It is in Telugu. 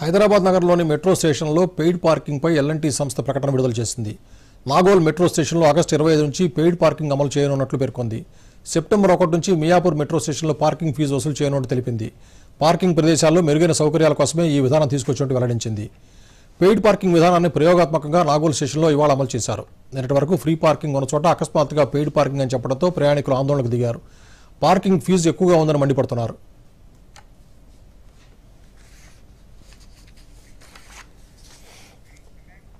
హైదరాబాద్ నగర్లోని మెట్రో స్టేషన్లో పెయిడ్ పార్కింగ్పై ఎల్ఎన్టీ సంస్థ ప్రకటన విడుదల చేసింది నాగోల్ మెట్రో స్టేషన్లో ఆగస్టు ఇరవై ఐదు నుంచి పెయిడ్ పార్కింగ్ అమలు చేయనున్నట్లు పేర్కొంది సెప్టెంబర్ ఒకటి నుంచి మియాపూర్ మెట్రో స్టేషన్లో పార్కింగ్ ఫీజు వసూలు చేయనున్నట్టు తెలిపింది పార్కింగ్ ప్రదేశాల్లో మెరుగైన సౌకర్యాల కోసమే ఈ విధానం తీసుకొచ్చినట్టు వెల్లడించింది పెయిడ్ పార్కింగ్ విధానాన్ని ప్రయోగాత్మకంగా నాగోల్ స్టేషన్లో ఇవాళ అమలు చేశారు నిన్నటి వరకు ఫ్రీ పార్కింగ్ ఉన్న చోట అకస్మాత్తుగా పెయిడ్ పార్కింగ్ అని చెప్పడంతో ప్రయాణికులు ఆందోళనకు దిగారు పార్కింగ్ ఫీజు ఎక్కువగా ఉందని మండిపడుతున్నారు